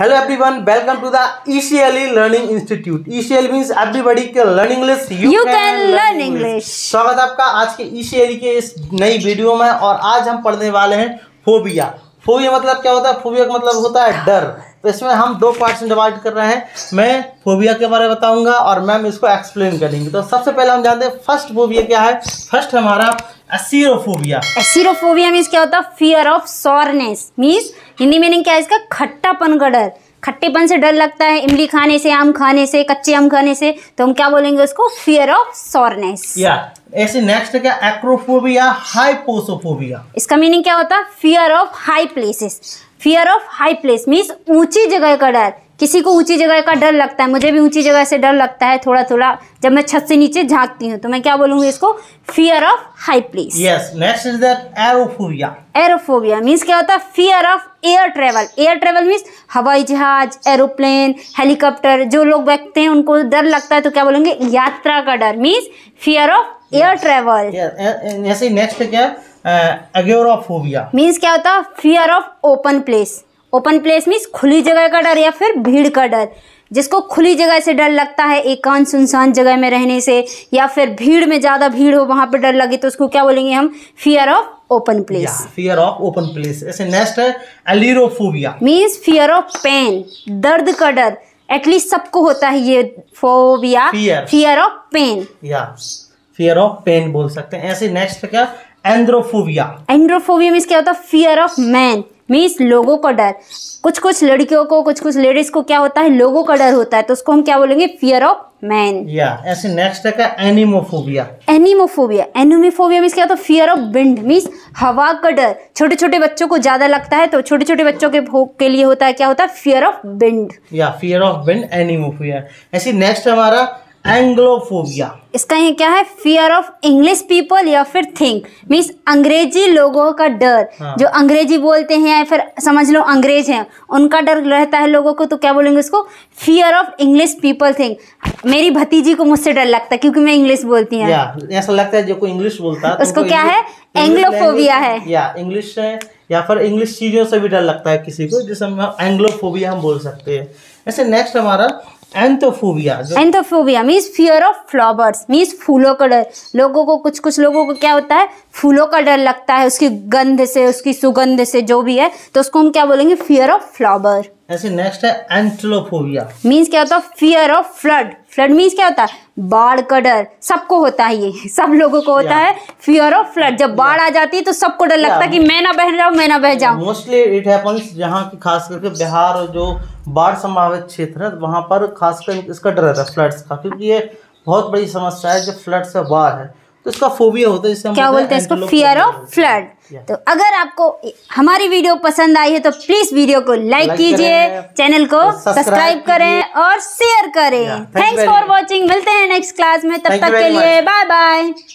Hello everyone welcome to the ECLE learning institute ECL means everybody can learn English you can learn English स्वागत आपका आज के ECLE e के इस नई वीडियो में और आज हम पढ़ने वाले हैं फोबिया फोबिया मतलब क्या होता है फोबिया का मतलब होता है डर तो इसमें हम दो पार्ट्स में डिवाइड कर रहे हैं मैं फोबिया के बारे में बताऊंगा और मैम इसको एक्सप्लेन करेंगे तो सबसे पहले हम जानते हैं फर्स्ट फोबिया क्या है फर्स्ट हमारा एसिरोफोबिया मीन्स क्या होता है fear of soreness means Hindi meaning क्या है इसका खट्टापन का डर खट्टेपन से डर लगता है इमली खाने से आम खाने से कच्चे आम खाने से तो हम क्या बोलेंगे उसको फियर ऑफ सोरनेस या ऐसे नेक्स्ट क्या एक्रोफोबिया हाइपोसोफोबिया इसका मीनिंग क्या होता है fear of high places fear of high place means ऊंची जगह का डर किसी को ऊंची जगह का डर लगता है मुझे भी ऊंची जगह से डर लगता है थोड़ा थोड़ा जब मैं छत से नीचे झांकती हूँ तो मैं क्या बोलूंगी इसको fear of high place next is aerophobia aerophobia means क्या होता है fear of air travel air travel means हवाई जहाज एरोप्लेन हेलीकॉप्टर जो लोग बैठते हैं उनको डर लगता है तो क्या बोलेंगे यात्रा का डर means fear of air travel next क्या एग्योराफोबिया मीन्स क्या होता है fear of open place open place means खुली जगह का डर या फिर भीड़ का डर जिसको खुली जगह से डर लगता है एकांत सुनसान जगह में रहने से या फिर भीड़ में ज़्यादा भीड़ हो वहां पर डर लगे तो उसको क्या बोलेंगे हम fear of open place fear of open place ऐसे नेक्स्ट है algophobia means fear of pain दर्द का डर एटलीस्ट सबको होता है ये phobia fear of pain fear of pain बोल सकते हैं ऐसे नेक्स्ट क्या एंड्रोफोबिया एंड्रोफोबिया मीन्स क्या होता है फियर ऑफ मैन मीन्स लोगों का डर कुछ कुछ लड़कियों को कुछ कुछ लेडीज को क्या होता है लोगों का डर होता है तो उसको हम क्या बोलेंगे फियर ऑफ मैन या ऐसे नेक्स्ट है एनिमोफोबिया एनिमोफोबिया एनिमोफोबिया मीन्स क्या होता है फियर ऑफ विंड मीन्स हवा का डर छोटे छोटे बच्चों को ज्यादा लगता है तो छोटे छोटे बच्चों के भोग के लिए होता है क्या होता है फियर ऑफ विंड या फियर ऑफ विंड एनिमोफोबिया ऐसी नेक्स्ट हमारा एंग्लोफोबिया इसका ये क्या है फियर ऑफ इंग्लिश पीपल या फिर थिंक मीन्स अंग्रेजी लोगों का डर हाँ. जो अंग्रेजी बोलते हैं या फिर समझ लो अंग्रेज हैं उनका डर रहता है लोगों को तो क्या बोलेंगे उसको fear of English people think मेरी भतीजी को मुझसे डर लगता है क्योंकि मैं इंग्लिश बोलती हूँ ऐसा लगता है जो कोई इंग्लिश बोलता है तो उसको क्या है एंग्लोफोबिया है या इंग्लिश है या फिर इंग्लिश चीज़ों से भी डर लगता है किसी को जिसे एंग्लोफोबिया हम बोल सकते हैं ऐसे नेक्स्ट हमारा anthophobia means fear of flowers means फूलों का डर लोगों को कुछ कुछ लोगों को क्या होता है फूलों का डर लगता है उसकी गंध से उसकी सुगंध से जो भी है तो उसको हम क्या बोलेंगे फियर ऑफ फ्लावर ऐसे नेक्स्ट है एंट्रोफोबिया मीन्स क्या होता है fear of flood flood means क्या होता है बाढ़ का डर सबको होता है ये सब लोगों को होता है फियर ऑफ फ्लड जब बाढ़ आ जाती है तो सबको डर लगता है कि मैं ना बह जाऊं मैं ना बह जाऊं मोस्टली इट हैपन्स यहाँ की खास करके बिहार जो बाढ़ संभावित क्षेत्र है वहां पर खासकर इसका डर रहता है फ्लड्स का क्योंकि ये बहुत बड़ी समस्या है जो फ्लड से बाढ़ है तो इसका फोबिया होता है क्या बोलते हैं इसको फियर ऑफ फ्लड तो अगर आपको हमारी वीडियो पसंद आई है तो प्लीज वीडियो को लाइक कीजिए चैनल को सब्सक्राइब तो करें और शेयर करें थैंक्स फॉर वॉचिंग मिलते हैं नेक्स्ट क्लास में तब तक के लिए बाय बाय